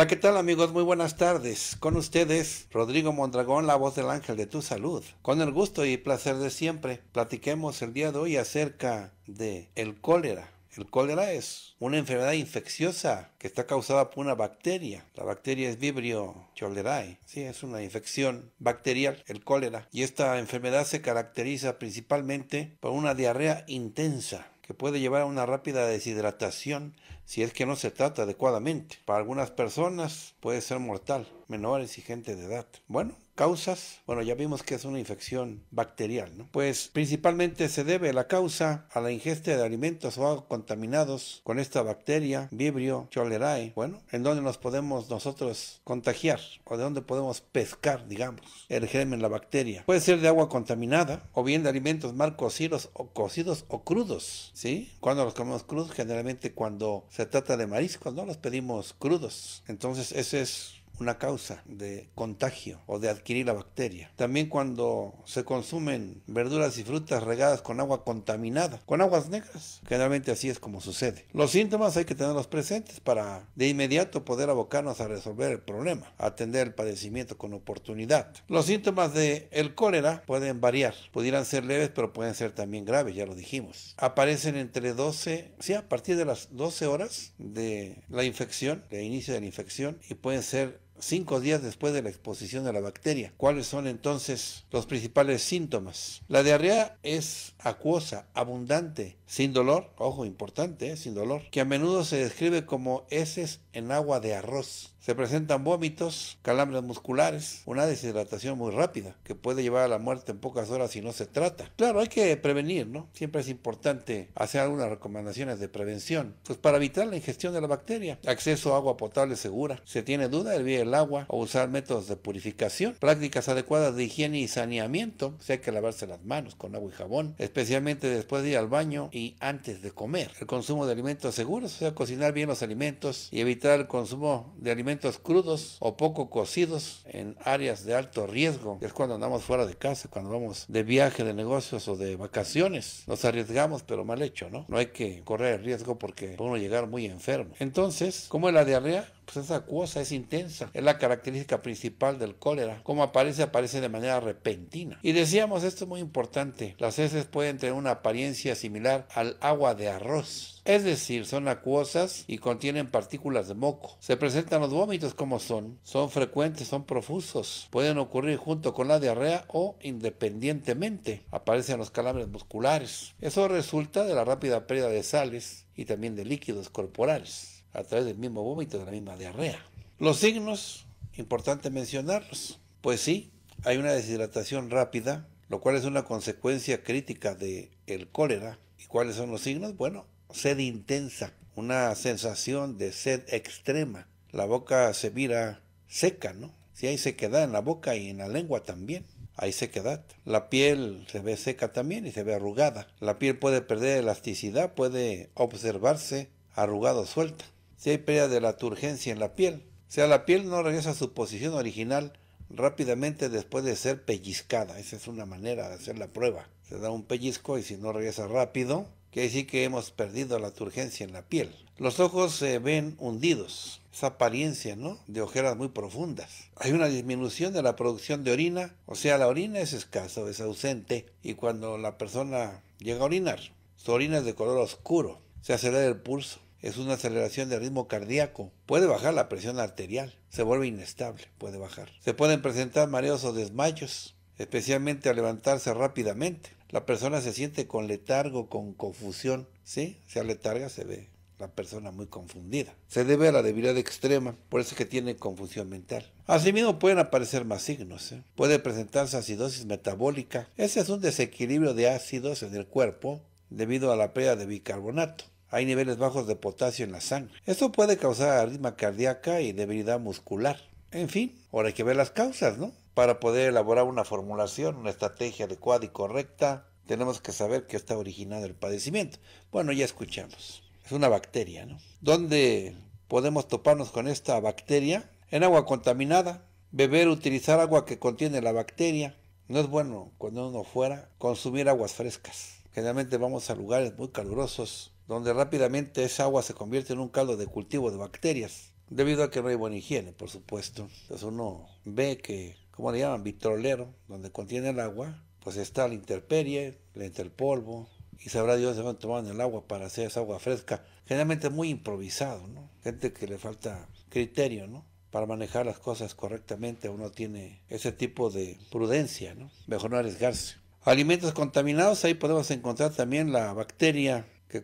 Hola, ¿qué tal amigos? Muy buenas tardes. Con ustedes, Rodrigo Mondragón, la voz del ángel de tu salud. Con el gusto y placer de siempre, platiquemos el día de hoy acerca de el cólera. El cólera es una enfermedad infecciosa que está causada por una bacteria. La bacteria es Vibrio cholerae. Sí, es una infección bacterial, el cólera. Y esta enfermedad se caracteriza principalmente por una diarrea intensa que puede llevar a una rápida deshidratación si es que no se trata adecuadamente. Para algunas personas puede ser mortal, menores y gente de edad. Bueno, Causas, bueno, ya vimos que es una infección bacterial, ¿no? Pues principalmente se debe la causa a la ingesta de alimentos o agua contaminados con esta bacteria, Vibrio cholerae, bueno, en donde nos podemos nosotros contagiar o de donde podemos pescar, digamos, el germen, la bacteria. Puede ser de agua contaminada o bien de alimentos mal cocidos o cocidos o crudos, ¿sí? Cuando los comemos crudos, generalmente cuando se trata de mariscos, ¿no? Los pedimos crudos. Entonces, ese es una causa de contagio o de adquirir la bacteria. También cuando se consumen verduras y frutas regadas con agua contaminada, con aguas negras. Generalmente así es como sucede. Los síntomas hay que tenerlos presentes para de inmediato poder abocarnos a resolver el problema, atender el padecimiento con oportunidad. Los síntomas de el cólera pueden variar, pudieran ser leves pero pueden ser también graves, ya lo dijimos. Aparecen entre 12, sí, a partir de las 12 horas de la infección, de inicio de la infección y pueden ser cinco días después de la exposición a la bacteria. ¿Cuáles son entonces los principales síntomas? La diarrea es acuosa, abundante, sin dolor, ojo importante, eh, sin dolor, que a menudo se describe como heces en agua de arroz. Se presentan vómitos, calambres musculares, una deshidratación muy rápida que puede llevar a la muerte en pocas horas si no se trata. Claro, hay que prevenir, ¿no? Siempre es importante hacer algunas recomendaciones de prevención, pues para evitar la ingestión de la bacteria. Acceso a agua potable segura. si tiene duda, hervir el agua o usar métodos de purificación. Prácticas adecuadas de higiene y saneamiento. O sea, hay que lavarse las manos con agua y jabón, especialmente después de ir al baño y antes de comer. El consumo de alimentos seguros, o sea, cocinar bien los alimentos y evitar el consumo de alimentos crudos o poco cocidos en áreas de alto riesgo, que es cuando andamos fuera de casa, cuando vamos de viaje, de negocios o de vacaciones. Nos arriesgamos, pero mal hecho, ¿no? No hay que correr el riesgo porque podemos llegar muy enfermo. Entonces, ¿cómo es la diarrea? pues es acuosa, es intensa, es la característica principal del cólera. Como aparece, aparece de manera repentina. Y decíamos, esto es muy importante, las heces pueden tener una apariencia similar al agua de arroz. Es decir, son acuosas y contienen partículas de moco. Se presentan los vómitos como son. Son frecuentes, son profusos. Pueden ocurrir junto con la diarrea o independientemente. Aparecen los calambres musculares. Eso resulta de la rápida pérdida de sales y también de líquidos corporales a través del mismo vómito, de la misma diarrea. Los signos, importante mencionarlos. Pues sí, hay una deshidratación rápida, lo cual es una consecuencia crítica del el cólera. ¿Y cuáles son los signos? Bueno, sed intensa, una sensación de sed extrema. La boca se vira seca, ¿no? Si sí, hay sequedad en la boca y en la lengua también, hay sequedad. La piel se ve seca también y se ve arrugada. La piel puede perder elasticidad, puede observarse arrugado suelta si hay pérdida de la turgencia en la piel. O sea, la piel no regresa a su posición original rápidamente después de ser pellizcada. Esa es una manera de hacer la prueba. Se da un pellizco y si no regresa rápido, que decir que hemos perdido la turgencia en la piel. Los ojos se ven hundidos, esa apariencia, ¿no? De ojeras muy profundas. Hay una disminución de la producción de orina, o sea, la orina es escasa, es ausente, y cuando la persona llega a orinar, su orina es de color oscuro, se acelera el pulso es una aceleración del ritmo cardíaco. Puede bajar la presión arterial, se vuelve inestable, puede bajar. Se pueden presentar mareos o desmayos, especialmente al levantarse rápidamente. La persona se siente con letargo, con confusión, Si Se letarga, se ve la persona muy confundida. Se debe a la debilidad extrema, por eso es que tiene confusión mental. Asimismo pueden aparecer más signos. ¿eh? Puede presentarse acidosis metabólica. Ese es un desequilibrio de ácidos en el cuerpo debido a la pérdida de bicarbonato hay niveles bajos de potasio en la sangre. Esto puede causar arritmia cardíaca y debilidad muscular. En fin, ahora hay que ver las causas, ¿no? Para poder elaborar una formulación, una estrategia adecuada y correcta, tenemos que saber qué está originando el padecimiento. Bueno, ya escuchamos. Es una bacteria, ¿no? ¿Dónde podemos toparnos con esta bacteria? En agua contaminada. Beber, utilizar agua que contiene la bacteria. No es bueno cuando uno fuera consumir aguas frescas. Generalmente vamos a lugares muy calurosos donde rápidamente esa agua se convierte en un caldo de cultivo de bacterias, debido a que no hay buena higiene, por supuesto. Entonces uno ve que, como le llaman? Vitrolero, donde contiene el agua, pues está la intemperie, el interpolvo, y sabrá Dios de dónde tomaron el agua para hacer esa agua fresca. Generalmente muy improvisado, ¿no? Gente que le falta criterio, ¿no? Para manejar las cosas correctamente uno tiene ese tipo de prudencia, ¿no? Mejor no arriesgarse. Alimentos contaminados, ahí podemos encontrar también la bacteria que,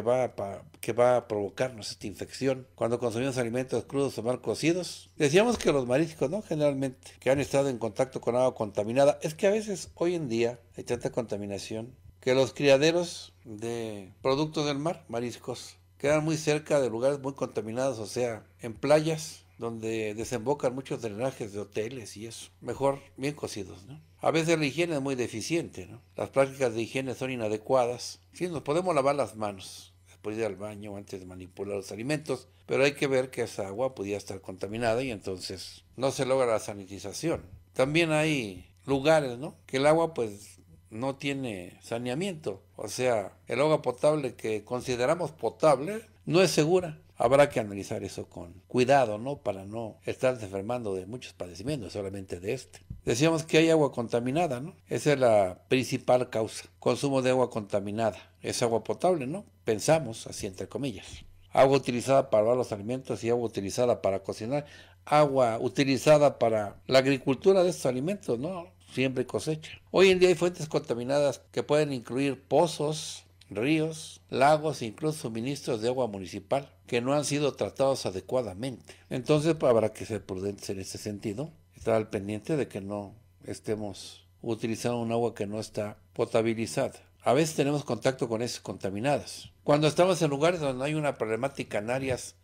va a, que va a provocarnos esta infección. Cuando consumimos alimentos crudos o mal cocidos, decíamos que los mariscos, ¿no? Generalmente, que han estado en contacto con agua contaminada. Es que a veces hoy en día hay tanta contaminación que los criaderos de productos del mar, mariscos, quedan muy cerca de lugares muy contaminados, o sea, en playas donde desembocan muchos drenajes de hoteles y eso. Mejor bien cocidos, ¿no? A veces la higiene es muy deficiente, Las prácticas de higiene son inadecuadas. ...si nos podemos lavar las manos después de ir al baño, antes de manipular los alimentos, pero hay que ver que esa agua podía estar contaminada y entonces no se logra la sanitización. También hay lugares, ¿no? Que el agua pues no tiene saneamiento. O sea, el agua potable que consideramos potable no es segura. Habrá que analizar eso con cuidado, ¿no? Para no estar enfermando de muchos padecimientos, solamente de este. Decíamos que hay agua contaminada, ¿no? Esa es la principal causa. Consumo de agua contaminada. Es agua potable, ¿no? Pensamos, así entre comillas. Agua utilizada para lavar los alimentos y agua utilizada para cocinar. Agua utilizada para la agricultura de estos alimentos, ¿no? Siempre cosecha. Hoy en día hay fuentes contaminadas que pueden incluir pozos, ríos, lagos e incluso suministros de agua municipal que no han sido tratados adecuadamente. Entonces pues, habrá que ser prudentes en ese sentido, estar al pendiente de que no estemos utilizando un agua que no está potabilizada. A veces tenemos contacto con esas contaminadas. Cuando estamos en lugares donde hay una problemática en áreas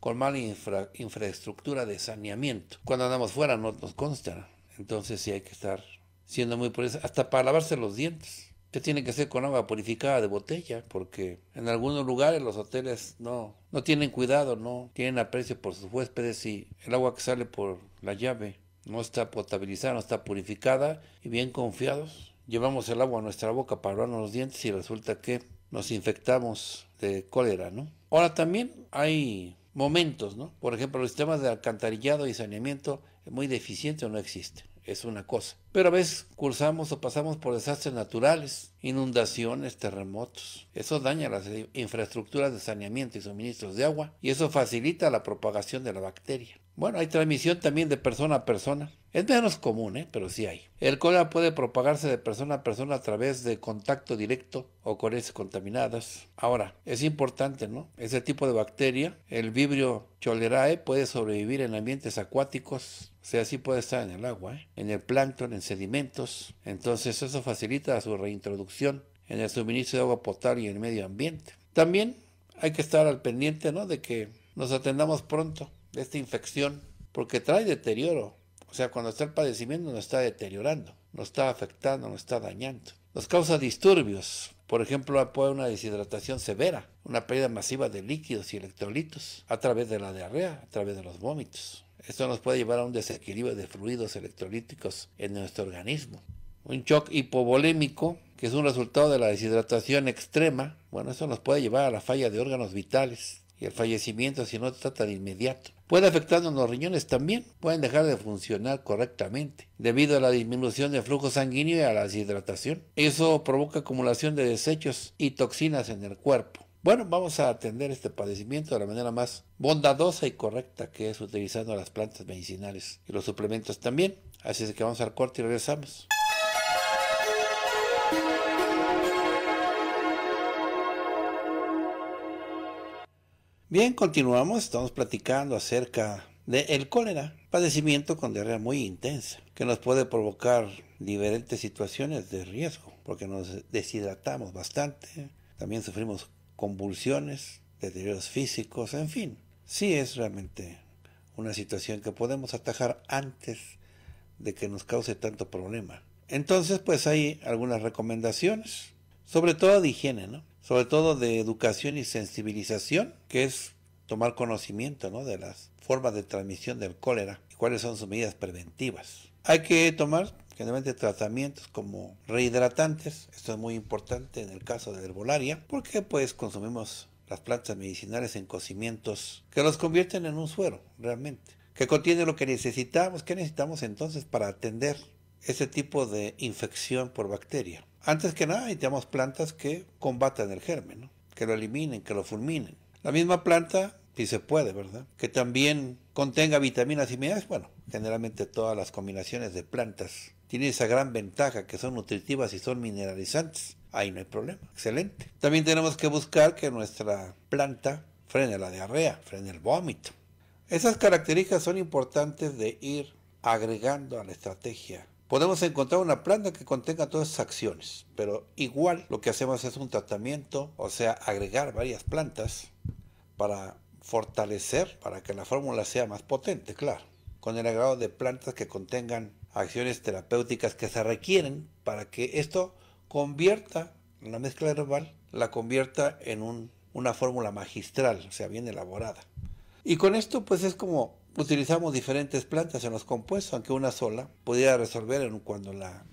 con mala infraestructura de saneamiento, cuando andamos fuera no nos consta. Entonces sí hay que estar siendo muy prudentes, hasta para lavarse los dientes que tiene que ser con agua purificada de botella, porque en algunos lugares los hoteles no, no tienen cuidado, no tienen aprecio por sus huéspedes y el agua que sale por la llave no está potabilizada, no está purificada y bien confiados. Llevamos el agua a nuestra boca para lavarnos los dientes y resulta que nos infectamos de cólera, ¿no? Ahora también hay momentos, ¿no? Por ejemplo, los sistemas de alcantarillado y saneamiento es muy deficiente o no existe es una cosa. Pero a veces cursamos o pasamos por desastres naturales, inundaciones, terremotos. Eso daña las infraestructuras de saneamiento y suministros de agua y eso facilita la propagación de la bacteria. Bueno, hay transmisión también de persona a persona. Es menos común, ¿eh? pero sí hay. El cólera puede propagarse de persona a persona a través de contacto directo o con contaminadas. Ahora, es importante, ¿no? Ese tipo de bacteria, el Vibrio cholerae, puede sobrevivir en ambientes acuáticos, o sea, sí puede estar en el agua, ¿eh? en el plancton, en sedimentos. Entonces, eso facilita su reintroducción en el suministro de agua potable y en el medio ambiente. También hay que estar al pendiente, ¿no? De que nos atendamos pronto de esta infección, porque trae deterioro. O sea, cuando está el padecimiento nos está deteriorando, nos está afectando, nos está dañando. Nos causa disturbios, por ejemplo, puede una deshidratación severa, una pérdida masiva de líquidos y electrolitos a través de la diarrea, a través de los vómitos. Esto nos puede llevar a un desequilibrio de fluidos electrolíticos en nuestro organismo. Un shock hipovolémico, que es un resultado de la deshidratación extrema, bueno, eso nos puede llevar a la falla de órganos vitales y el fallecimiento si no se trata de inmediato puede afectarnos los riñones también, pueden dejar de funcionar correctamente debido a la disminución del flujo sanguíneo y a la deshidratación. Eso provoca acumulación de desechos y toxinas en el cuerpo. Bueno, vamos a atender este padecimiento de la manera más bondadosa y correcta que es utilizando las plantas medicinales y los suplementos también. Así es que vamos al corte y regresamos. Bien, continuamos, estamos platicando acerca del el cólera, padecimiento con diarrea muy intensa, que nos puede provocar diferentes situaciones de riesgo, porque nos deshidratamos bastante, también sufrimos convulsiones, deterioros físicos, en fin. Sí es realmente una situación que podemos atajar antes de que nos cause tanto problema. Entonces, pues hay algunas recomendaciones, sobre todo de higiene, ¿no? sobre todo de educación y sensibilización, que es tomar conocimiento de las formas de transmisión del cólera y cuáles son sus medidas preventivas. Hay que tomar generalmente tratamientos como rehidratantes, esto es muy importante en el caso de herbolaria, porque pues consumimos las plantas medicinales en cocimientos que los convierten en un suero realmente, que contiene lo que necesitamos, que necesitamos entonces para atender ese tipo de infección por bacteria. Antes que nada necesitamos plantas que combatan el germen, que lo eliminen, que lo fulminen. La misma planta, si se puede, ¿verdad? Que también contenga vitaminas y minerales. Bueno, generalmente todas las combinaciones de plantas tienen esa gran ventaja que son nutritivas y son mineralizantes. Ahí no hay problema. Excelente. También tenemos que buscar que nuestra planta frene la diarrea, frene el vómito. Esas características son importantes de ir agregando a la estrategia podemos encontrar una planta que contenga todas esas acciones, pero igual lo que hacemos es un tratamiento, o sea, agregar varias plantas para fortalecer, para que la fórmula sea más potente, claro, con el agregado de plantas que contengan acciones terapéuticas que se requieren para que esto convierta la mezcla herbal, la convierta en una fórmula magistral, o sea, bien elaborada. Y con esto pues es como Utilizamos diferentes plantas en los compuestos, aunque una sola pudiera resolver cuando la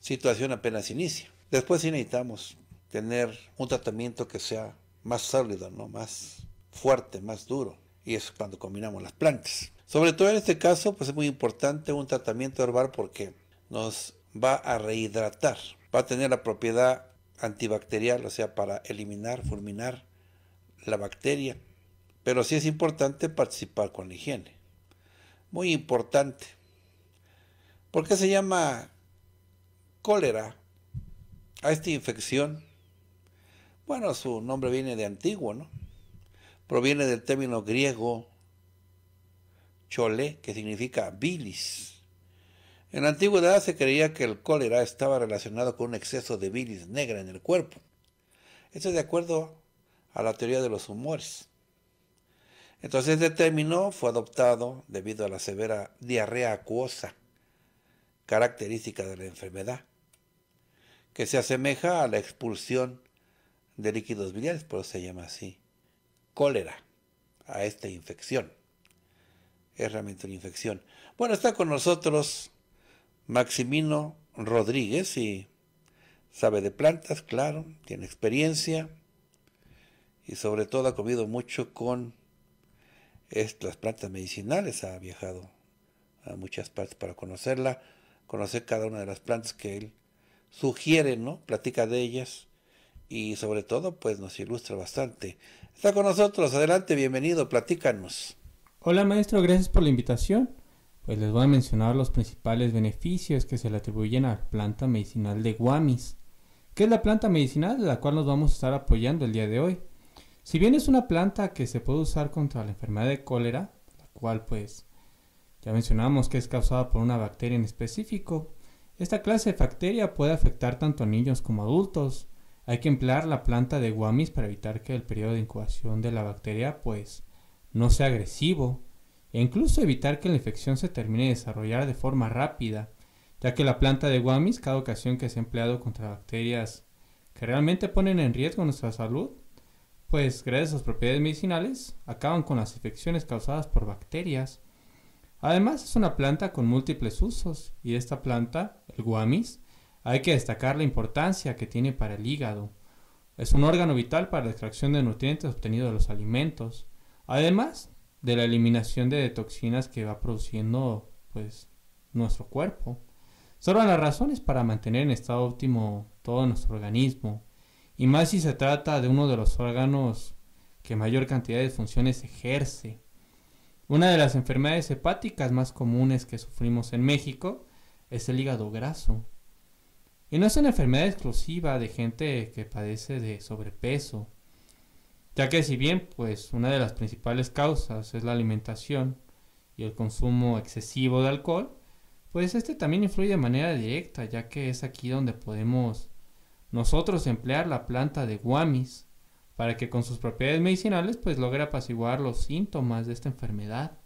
situación apenas inicia. Después necesitamos tener un tratamiento que sea más sólido, ¿no? más fuerte, más duro. Y eso es cuando combinamos las plantas. Sobre todo en este caso, pues es muy importante un tratamiento herbal porque nos va a rehidratar. Va a tener la propiedad antibacterial, o sea, para eliminar, fulminar la bacteria pero sí es importante participar con la higiene. Muy importante. ¿Por qué se llama cólera a esta infección? Bueno, su nombre viene de antiguo, ¿no? Proviene del término griego chole, que significa bilis. En la antigüedad se creía que el cólera estaba relacionado con un exceso de bilis negra en el cuerpo. Esto es de acuerdo a la teoría de los humores. Entonces este término fue adoptado debido a la severa diarrea acuosa, característica de la enfermedad, que se asemeja a la expulsión de líquidos biliares, por eso se llama así, cólera, a esta infección. Es realmente una infección. Bueno, está con nosotros Maximino Rodríguez y sabe de plantas, claro, tiene experiencia y sobre todo ha comido mucho con es las plantas medicinales. Ha viajado a muchas partes para conocerla, conocer cada una de las plantas que él sugiere, ¿no? Platica de ellas y sobre todo pues nos ilustra bastante. Está con nosotros, adelante, bienvenido, platícanos. Hola maestro, gracias por la invitación. Pues les voy a mencionar los principales beneficios que se le atribuyen a la planta medicinal de Guamis, que es la planta medicinal de la cual nos vamos a estar apoyando el día de hoy. Si bien es una planta que se puede usar contra la enfermedad de cólera, la cual pues ya mencionamos que es causada por una bacteria en específico, esta clase de bacteria puede afectar tanto a niños como adultos. Hay que emplear la planta de guamis para evitar que el periodo de incubación de la bacteria pues no sea agresivo e incluso evitar que la infección se termine de desarrollar de forma rápida, ya que la planta de guamis cada ocasión que se ha empleado contra bacterias que realmente ponen en riesgo nuestra salud pues gracias a sus propiedades medicinales acaban con las infecciones causadas por bacterias. Además es una planta con múltiples usos y esta planta, el guamis, hay que destacar la importancia que tiene para el hígado. Es un órgano vital para la extracción de nutrientes obtenidos de los alimentos, además de la eliminación de toxinas que va produciendo pues nuestro cuerpo. Son las razones para mantener en estado óptimo todo nuestro organismo y más si se trata de uno de los órganos que mayor cantidad de funciones ejerce. Una de las enfermedades hepáticas más comunes que sufrimos en México es el hígado graso. Y no es una enfermedad exclusiva de gente que padece de sobrepeso, ya que si bien pues una de las principales causas es la alimentación y el consumo excesivo de alcohol, pues este también influye de manera directa, ya que es aquí donde podemos nosotros emplear la planta de guamis para que con sus propiedades medicinales pues logre apaciguar los síntomas de esta enfermedad,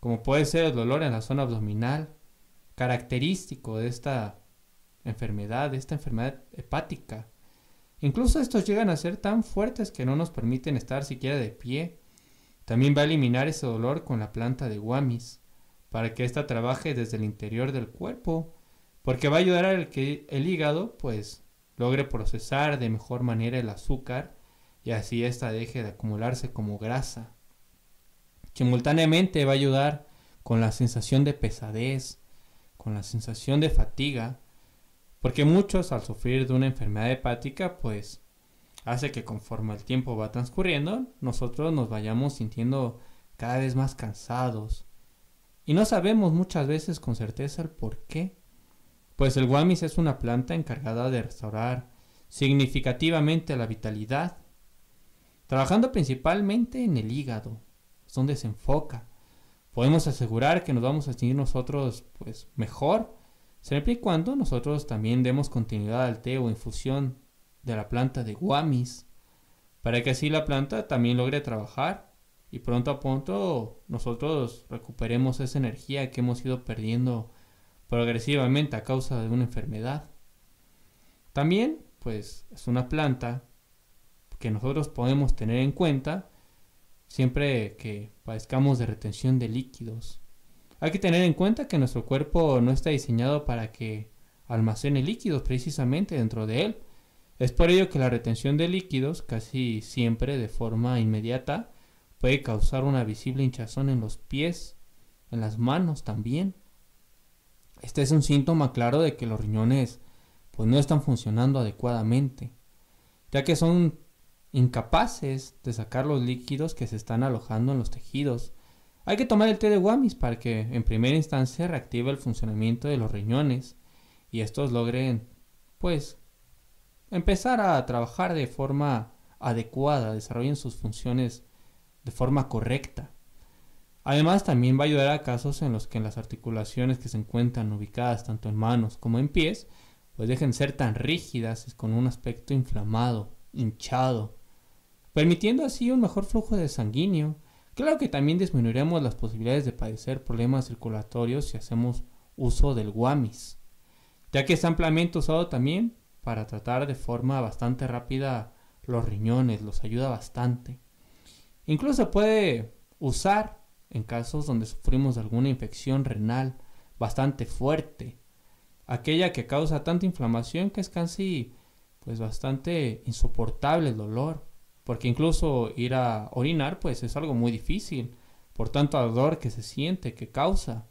como puede ser el dolor en la zona abdominal, característico de esta enfermedad, de esta enfermedad hepática. Incluso estos llegan a ser tan fuertes que no nos permiten estar siquiera de pie. También va a eliminar ese dolor con la planta de guamis, para que ésta trabaje desde el interior del cuerpo, porque va a ayudar al que el hígado pues logre procesar de mejor manera el azúcar y así ésta deje de acumularse como grasa. Simultáneamente va a ayudar con la sensación de pesadez, con la sensación de fatiga, porque muchos al sufrir de una enfermedad hepática, pues hace que conforme el tiempo va transcurriendo, nosotros nos vayamos sintiendo cada vez más cansados. Y no sabemos muchas veces con certeza el por qué pues el Guamis es una planta encargada de restaurar significativamente la vitalidad, trabajando principalmente en el hígado, es donde se enfoca. Podemos asegurar que nos vamos a sentir nosotros pues mejor, siempre y cuando nosotros también demos continuidad al té o infusión de la planta de Guamis, para que así la planta también logre trabajar y pronto a pronto nosotros recuperemos esa energía que hemos ido perdiendo progresivamente a causa de una enfermedad. También, pues, es una planta que nosotros podemos tener en cuenta siempre que padezcamos de retención de líquidos. Hay que tener en cuenta que nuestro cuerpo no está diseñado para que almacene líquidos precisamente dentro de él. Es por ello que la retención de líquidos, casi siempre de forma inmediata, puede causar una visible hinchazón en los pies, en las manos también. Este es un síntoma claro de que los riñones pues no están funcionando adecuadamente, ya que son incapaces de sacar los líquidos que se están alojando en los tejidos. Hay que tomar el té de guamis para que en primera instancia reactive el funcionamiento de los riñones y estos logren pues empezar a trabajar de forma adecuada, desarrollen sus funciones de forma correcta. Además, también va a ayudar a casos en los que las articulaciones que se encuentran ubicadas tanto en manos como en pies, pues dejen ser tan rígidas con un aspecto inflamado, hinchado, permitiendo así un mejor flujo de sanguíneo. Claro que también disminuiremos las posibilidades de padecer problemas circulatorios si hacemos uso del guamis, ya que es ampliamente usado también para tratar de forma bastante rápida los riñones, los ayuda bastante. Incluso puede usar en casos donde sufrimos alguna infección renal bastante fuerte, aquella que causa tanta inflamación que es casi pues bastante insoportable el dolor, porque incluso ir a orinar pues es algo muy difícil, por tanto dolor que se siente, que causa.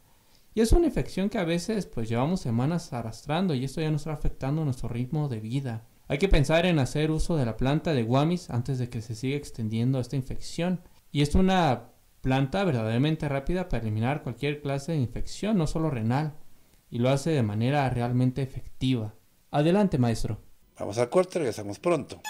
Y es una infección que a veces pues llevamos semanas arrastrando y esto ya nos está afectando nuestro ritmo de vida. Hay que pensar en hacer uso de la planta de guamis antes de que se siga extendiendo esta infección. Y es una planta verdaderamente rápida para eliminar cualquier clase de infección, no solo renal, y lo hace de manera realmente efectiva. Adelante, maestro. Vamos al corte, regresamos pronto.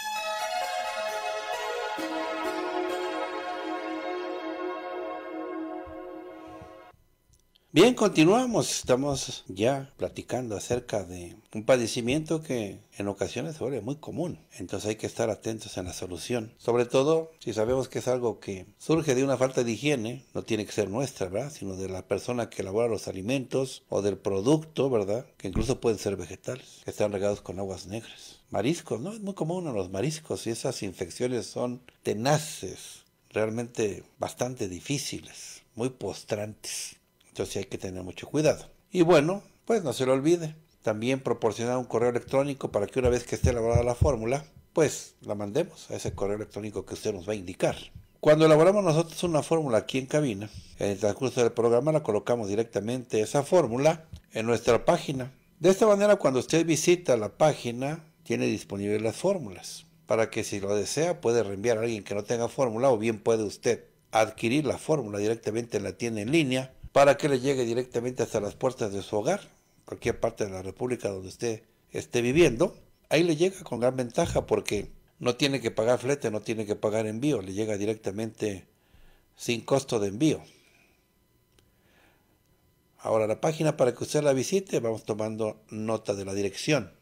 Bien, continuamos. Estamos ya platicando acerca de un padecimiento que en ocasiones se muy común. Entonces hay que estar atentos en la solución. Sobre todo si sabemos que es algo que surge de una falta de higiene, no tiene que ser nuestra, ¿verdad? Sino de la persona que elabora los alimentos o del producto, ¿verdad? Que incluso pueden ser vegetales, que están regados con aguas negras. Mariscos, ¿no? Es muy común en los mariscos y esas infecciones son tenaces, realmente bastante difíciles, muy postrantes. Entonces hay que tener mucho cuidado. Y bueno, pues no se lo olvide. También proporcionar un correo electrónico para que una vez que esté elaborada la fórmula, pues la mandemos a ese correo electrónico que usted nos va a indicar. Cuando elaboramos nosotros una fórmula aquí en cabina, en el transcurso del programa la colocamos directamente esa fórmula en nuestra página. De esta manera, cuando usted visita la página, tiene disponible las fórmulas para que si lo desea puede reenviar a alguien que no tenga fórmula o bien puede usted adquirir la fórmula directamente en la tienda en línea para que le llegue directamente hasta las puertas de su hogar, cualquier parte de la República donde esté, esté viviendo, ahí le llega con gran ventaja porque no tiene que pagar flete, no tiene que pagar envío, le llega directamente sin costo de envío. Ahora la página para que usted la visite, vamos tomando nota de la dirección.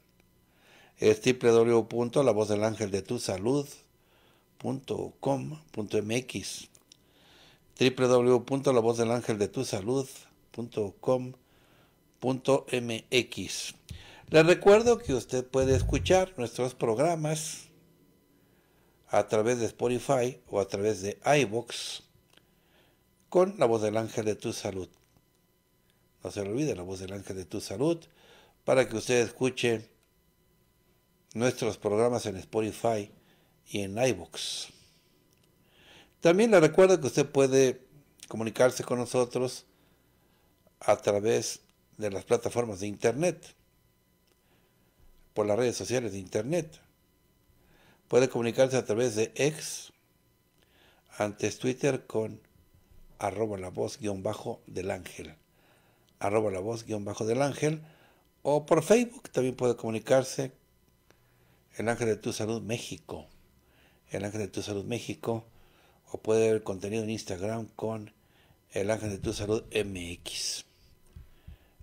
Es www.lavozdelangeldetusalud.com.mx www.lavozdelangeldetusalud.com.mx. Les recuerdo que usted puede escuchar nuestros programas a través de Spotify o a través de iVoox con la voz del ángel de tu salud. No se le olvide la voz del ángel de tu salud para que usted escuche nuestros programas en Spotify y en iVoox. También le recuerdo que usted puede comunicarse con nosotros a través de las plataformas de Internet, por las redes sociales de Internet. Puede comunicarse a través de ex, antes Twitter con arroba la voz guión bajo del ángel, arroba la voz guión bajo del ángel, o por Facebook también puede comunicarse el ángel de tu salud México, el ángel de tu salud México, o puede ver contenido en Instagram con el ángel de tu salud MX.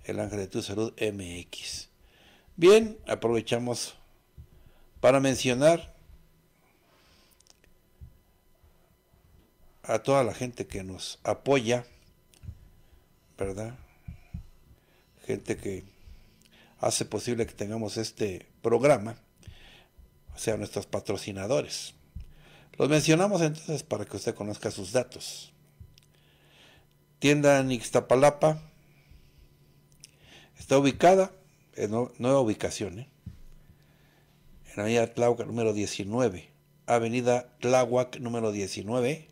El ángel de tu salud MX. Bien, aprovechamos para mencionar a toda la gente que nos apoya, ¿verdad? Gente que hace posible que tengamos este programa, o sea, nuestros patrocinadores. Los mencionamos entonces para que usted conozca sus datos. Tienda Nixtapalapa está ubicada en nueva ubicación, ¿eh? en Avenida Tláhuac número 19, Avenida Tláhuac número 19,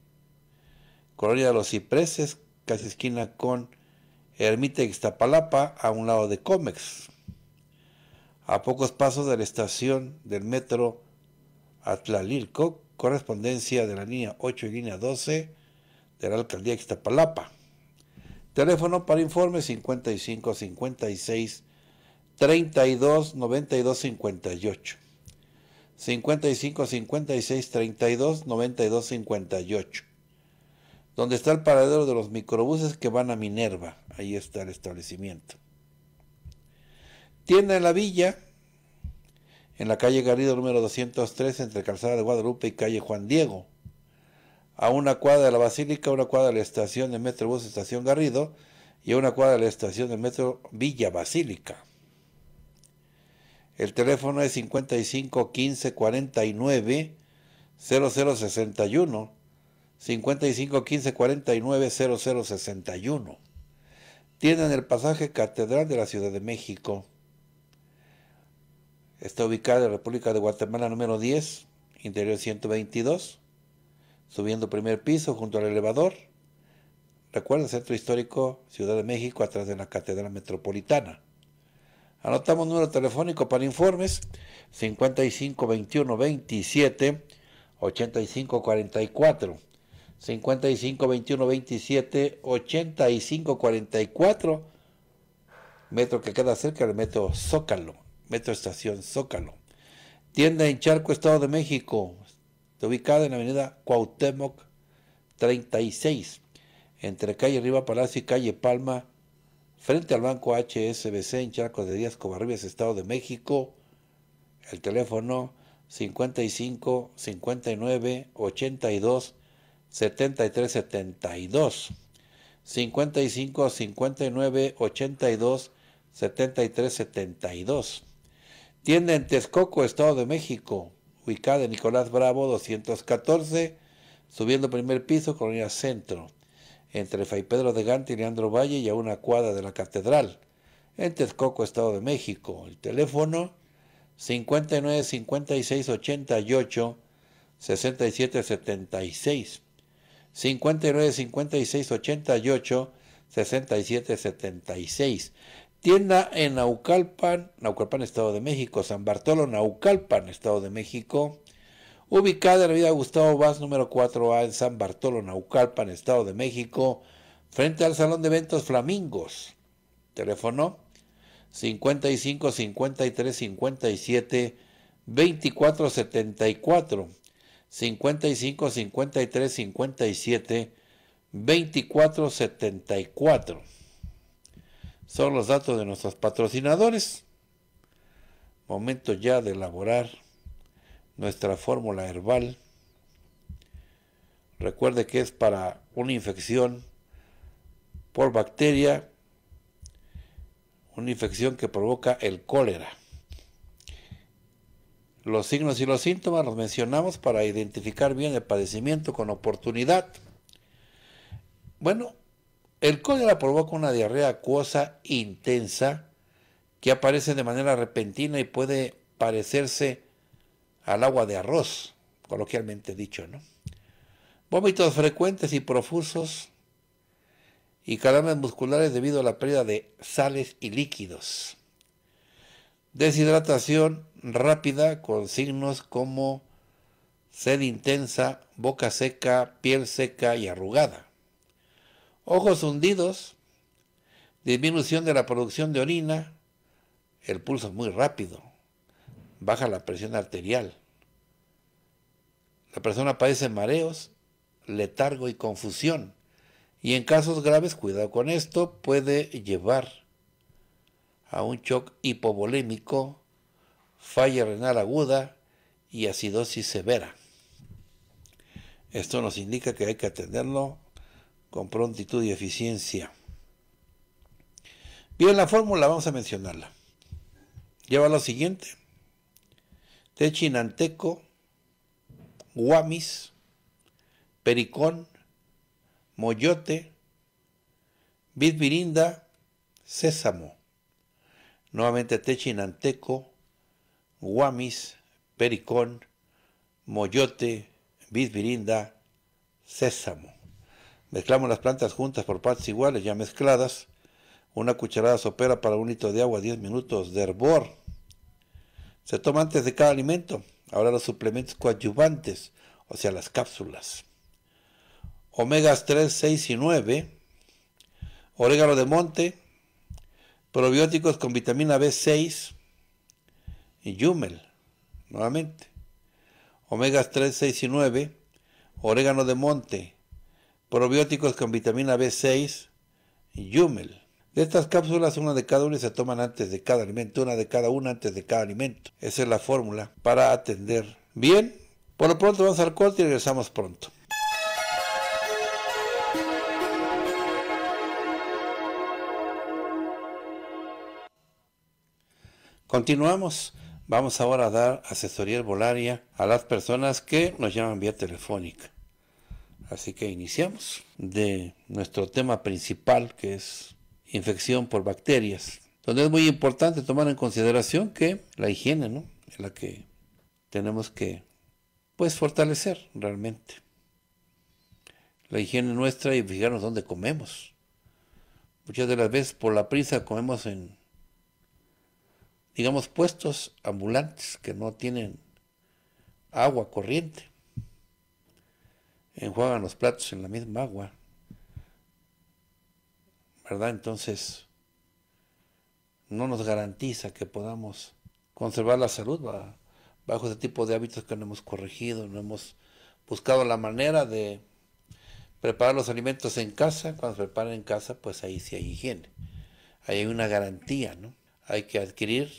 Colonia de los Cipreses, casi esquina con Ermita Ixtapalapa, a un lado de Comex, a pocos pasos de la estación del metro Atlalilco, correspondencia de la línea 8 y línea 12 de la alcaldía de Teléfono para informe 55 56 32 92 58. 55 56 32 92 58. Donde está el paradero de los microbuses que van a Minerva. Ahí está el establecimiento. Tienda en la villa, en la calle Garrido número 203, entre Calzada de Guadalupe y calle Juan Diego, a una cuadra de la Basílica, a una cuadra de la estación de Metrobús Estación Garrido y a una cuadra de la estación de Metro Villa Basílica. El teléfono es 55 15 49 0061. 55 15 49 0061. Tienen el pasaje Catedral de la Ciudad de México. Está ubicada en la República de Guatemala número 10, interior 122, subiendo primer piso junto al elevador. Recuerda, Centro Histórico Ciudad de México, atrás de la Catedral Metropolitana. Anotamos número telefónico para informes 5521 27 8544 5521 27 8544 Metro que queda cerca del metro Zócalo. Metro Estación Zócalo. Tienda en Charco, Estado de México. ubicada en la avenida Cuauhtémoc 36, entre calle Riva Palacio y calle Palma, frente al banco HSBC en Charco de Díaz Covarrubias, Estado de México. El teléfono 55 59 82 73 72. 55 59 82 73 72. Tienda en Texcoco, Estado de México, ubicada en Nicolás Bravo 214, subiendo primer piso, Colonia Centro, entre Fray Pedro de Gante y Leandro Valle y a una cuadra de la Catedral, en Texcoco, Estado de México. El teléfono 59 56 88 67 76. 59 56 88 67 76. Tienda en Naucalpan, Naucalpan, Estado de México, San Bartolo, Naucalpan, Estado de México. Ubicada en la vida Gustavo Vaz, número 4A, en San Bartolo, Naucalpan, Estado de México, frente al Salón de Eventos Flamingos. Teléfono 55 53 57 24 55 53 57 24 74 son los datos de nuestros patrocinadores. Momento ya de elaborar nuestra fórmula herbal. Recuerde que es para una infección por bacteria, una infección que provoca el cólera. Los signos y los síntomas los mencionamos para identificar bien el padecimiento con oportunidad. Bueno, el cólera provoca una diarrea acuosa intensa que aparece de manera repentina y puede parecerse al agua de arroz, coloquialmente dicho, ¿no? Vómitos frecuentes y profusos y calambres musculares debido a la pérdida de sales y líquidos. Deshidratación rápida con signos como sed intensa, boca seca, piel seca y arrugada. Ojos hundidos, disminución de la producción de orina, el pulso es muy rápido, baja la presión arterial. La persona padece mareos, letargo y confusión. Y en casos graves, cuidado con esto, puede llevar a un shock hipovolémico, falla renal aguda y acidosis severa. Esto nos indica que hay que atenderlo con prontitud y eficiencia. Bien, la fórmula vamos a mencionarla. Lleva lo siguiente. Techinanteco, Guamis, Pericón, Moyote, Bitvirinda, Sésamo. Nuevamente Techinanteco, Guamis, Pericón, Moyote, bizvirinda, Sésamo. Mezclamos las plantas juntas por partes iguales, ya mezcladas. Una cucharada sopera para un litro de agua, 10 minutos de hervor. Se toma antes de cada alimento. Ahora los suplementos coadyuvantes, o sea, las cápsulas. Omegas 3, 6 y 9. Orégano de monte. Probióticos con vitamina B6. Y Yumel, nuevamente. Omegas 3, 6 y 9. Orégano de monte probióticos con vitamina B6 y Yumel. De estas cápsulas, una de cada una se toman antes de cada alimento, una de cada una antes de cada alimento. Esa es la fórmula para atender. Bien, por lo pronto vamos al corte y regresamos pronto. Continuamos. Vamos ahora a dar asesoría herbolaria a las personas que nos llaman vía telefónica. Así que iniciamos de nuestro tema principal que es infección por bacterias, donde es muy importante tomar en consideración que la higiene, Es la que tenemos que pues fortalecer realmente. La higiene nuestra y fijarnos dónde comemos. Muchas de las veces por la prisa comemos en digamos puestos ambulantes que no tienen agua corriente enjuagan los platos en la misma agua. ¿Verdad? Entonces, no nos garantiza que podamos conservar la salud bajo ese tipo de hábitos que no hemos corregido, no hemos buscado la manera de preparar los alimentos en casa. Cuando se preparan en casa, pues ahí sí hay higiene. Ahí hay una garantía, ¿no? Hay que adquirir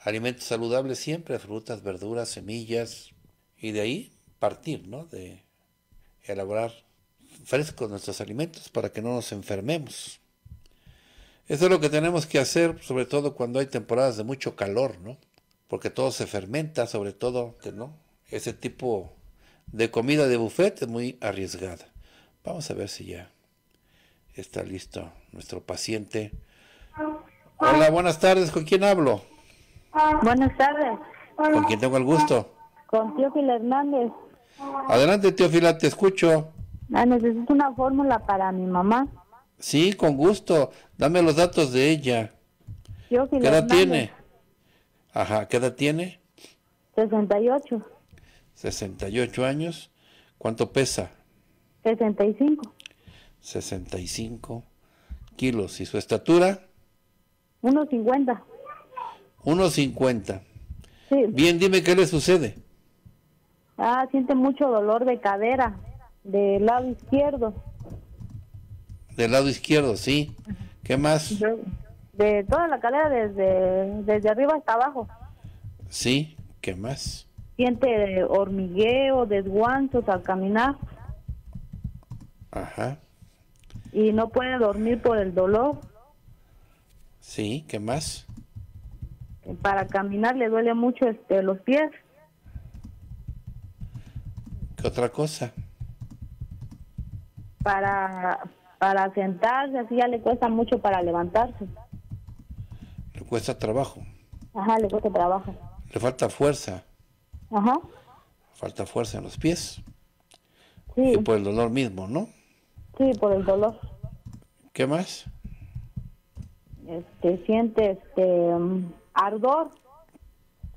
alimentos saludables siempre, frutas, verduras, semillas, y de ahí partir, ¿no? De elaborar frescos nuestros alimentos para que no nos enfermemos. Eso es lo que tenemos que hacer, sobre todo cuando hay temporadas de mucho calor, ¿no? Porque todo se fermenta, sobre todo, ¿no? Ese tipo de comida de buffet es muy arriesgada. Vamos a ver si ya está listo nuestro paciente. Hola, buenas tardes, ¿con quién hablo? Buenas tardes. ¿Con quién tengo el gusto? Con Gil Hernández. Adelante, tío fila te escucho. Ah, necesito una fórmula para mi mamá. Sí, con gusto. Dame los datos de ella. ¿Qué edad tiene? Ajá, ¿qué edad tiene? 68. 68 años. ¿Cuánto pesa? 65. 65 kilos. ¿Y su estatura? 1,50. 1,50. Sí. Bien, dime qué le sucede. Ah, siente mucho dolor de cadera, del lado izquierdo. Del lado izquierdo, sí. ¿Qué más? De, toda la cadera, desde, desde arriba hasta abajo. Sí, ¿qué más? Siente hormigueo, desguanzos al caminar. Ajá. Y no puede dormir por el dolor. Sí, ¿qué más? Para caminar le duele mucho este, los pies otra cosa? Para, para sentarse, así ya le cuesta mucho para levantarse. Le cuesta trabajo. Ajá, le cuesta trabajo. Le falta fuerza. Ajá. Falta fuerza en los pies. Sí. Y por el dolor mismo, ¿no? Sí, por el dolor. ¿Qué más? Este, siente este mm, ardor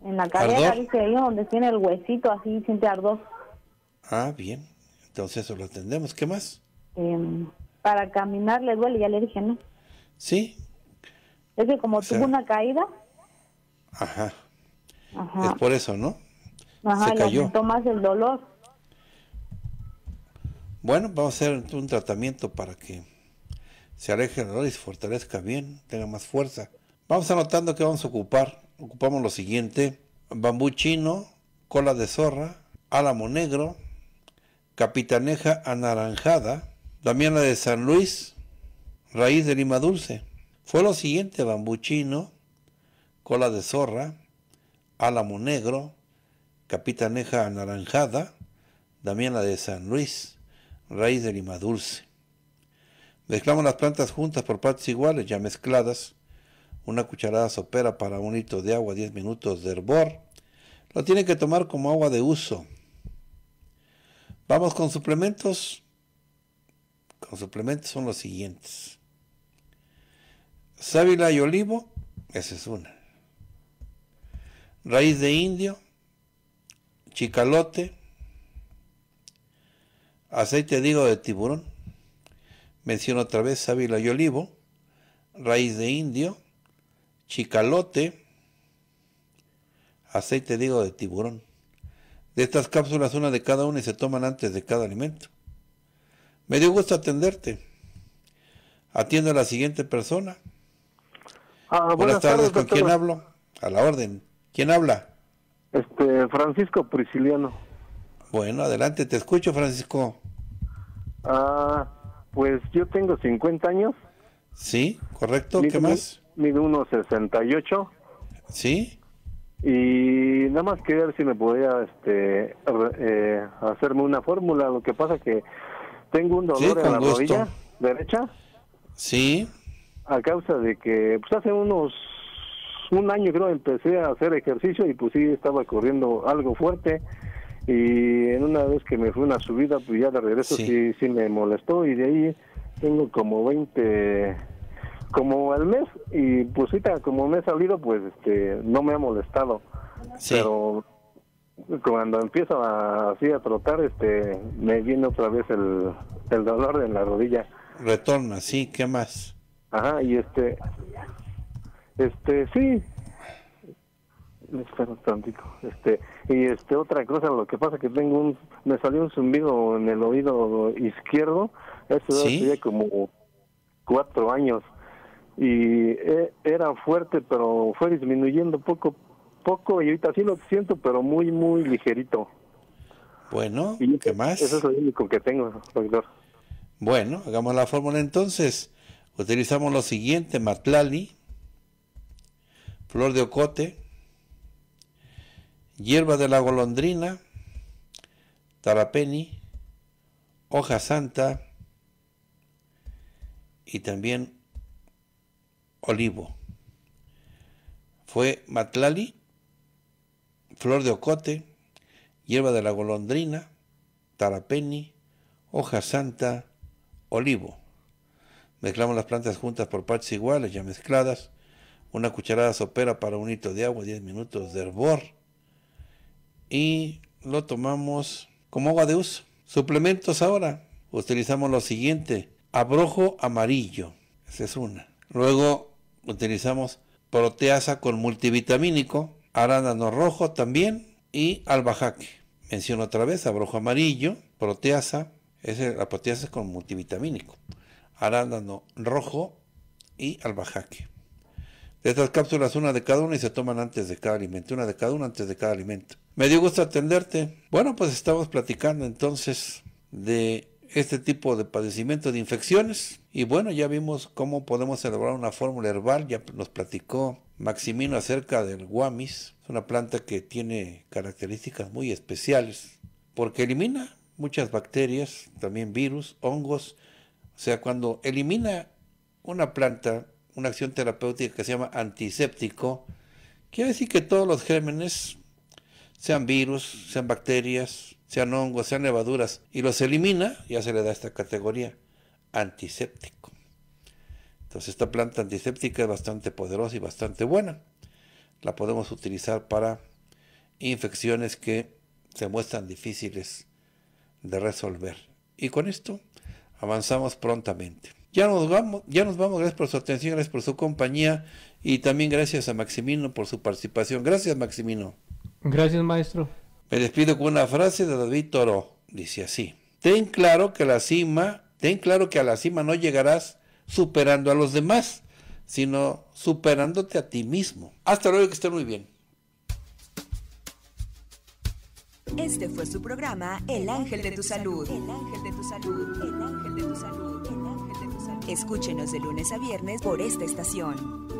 en la cadera, dice ahí donde tiene el huesito, así siente ardor. Ah, bien. Entonces eso lo atendemos. ¿Qué más? Em, para caminar le duele, ya le dije, ¿no? Sí. Es que como tuvo una caída. Ajá. Es por eso, ¿no? Ajá, Se cayó. más el dolor. Bueno, vamos a hacer un tratamiento para que se aleje el dolor y se fortalezca bien, tenga más fuerza. Vamos anotando que vamos a ocupar. Ocupamos lo siguiente: bambú chino, cola de zorra, álamo negro, Capitaneja Anaranjada, Damiana de San Luis, Raíz de Lima Dulce. Fue lo siguiente, Bambuchino, Cola de Zorra, Álamo Negro, Capitaneja Anaranjada, Damiana de San Luis, Raíz de Lima Dulce. Mezclamos las plantas juntas por partes iguales, ya mezcladas. Una cucharada sopera para un litro de agua, 10 minutos de hervor. Lo tiene que tomar como agua de uso. Vamos con suplementos. Con suplementos son los siguientes. Sábila y olivo, esa es una. Raíz de indio, chicalote, aceite de de tiburón. Menciono otra vez sábila y olivo, raíz de indio, chicalote, aceite de de tiburón. De estas cápsulas, una de cada una y se toman antes de cada alimento. Me dio gusto atenderte. Atiendo a la siguiente persona. Ah, buenas, tardes, ¿con quién hablo? A la orden. ¿Quién habla? Este, Francisco Prisciliano. Bueno, adelante, te escucho, Francisco. Ah, pues yo tengo 50 años. Sí, correcto, ¿qué más? Mido 68 Sí. Y nada más quería ver si me podía este, eh, hacerme una fórmula. Lo que pasa que tengo un dolor en la rodilla derecha. Sí. A causa de que pues hace unos un año creo empecé a hacer ejercicio y pues sí estaba corriendo algo fuerte y en una vez que me fue una subida pues ya de regreso sí sí, sí me molestó y de ahí tengo como 20 como al mes y pues como me he salido pues este no me ha molestado pero cuando empiezo así a trotar este me viene otra vez el, el dolor en la rodilla retorna sí qué más ajá y este este sí espero un tantito este y este otra cosa lo que pasa que tengo un me salió un zumbido en el oído izquierdo eso ¿Sí? como cuatro años y eh, era fuerte, pero fue disminuyendo poco poco y ahorita sí lo siento, pero muy, muy ligerito. Bueno, ¿qué más? Eso es lo único que tengo, doctor. Bueno, hagamos la fórmula entonces. Utilizamos lo siguiente, matlali, flor de ocote, hierba de la golondrina, tarapeni, hoja santa y también Olivo. Fue Matlali, flor de ocote, hierba de la golondrina, tarapeni, hoja santa, olivo. Mezclamos las plantas juntas por partes iguales, ya mezcladas. Una cucharada sopera para un litro de agua, 10 minutos de hervor. Y lo tomamos como agua de uso. Suplementos ahora. Utilizamos lo siguiente. Abrojo amarillo. Esa es una. Luego utilizamos proteasa con multivitamínico, arándano rojo también y albajaque. Menciono otra vez abrojo amarillo, proteasa, es la proteasa con multivitamínico, arándano rojo y albajaque. De estas cápsulas, una de cada una y se toman antes de cada alimento, una de cada una antes de cada alimento. Me dio gusto atenderte. Bueno, pues estamos platicando entonces de este tipo de padecimiento de infecciones y bueno, ya vimos cómo podemos elaborar una fórmula herbal, ya nos platicó Maximino acerca del guamis, es una planta que tiene características muy especiales, porque elimina muchas bacterias, también virus, hongos, o sea, cuando elimina una planta, una acción terapéutica que se llama antiséptico, quiere decir que todos los gérmenes, sean virus, sean bacterias, sean hongos, sean levaduras, y los elimina, ya se le da esta categoría antiséptico. Entonces esta planta antiséptica es bastante poderosa y bastante buena. La podemos utilizar para infecciones que se muestran difíciles de resolver. Y con esto avanzamos prontamente. Ya nos vamos, ya nos vamos. Gracias por su atención, gracias por su compañía y también gracias a Maximino por su participación. Gracias, Maximino. Gracias, maestro. Me despido con una frase de David Toro. Dice así: Ten claro que la cima Ten claro que a la cima no llegarás superando a los demás, sino superándote a ti mismo. Hasta luego, que esté muy bien. Este fue su programa El Ángel de tu Salud. El Ángel de tu Salud. El Ángel de tu Salud. El Ángel de tu Salud. Escúchenos de lunes a viernes por esta estación.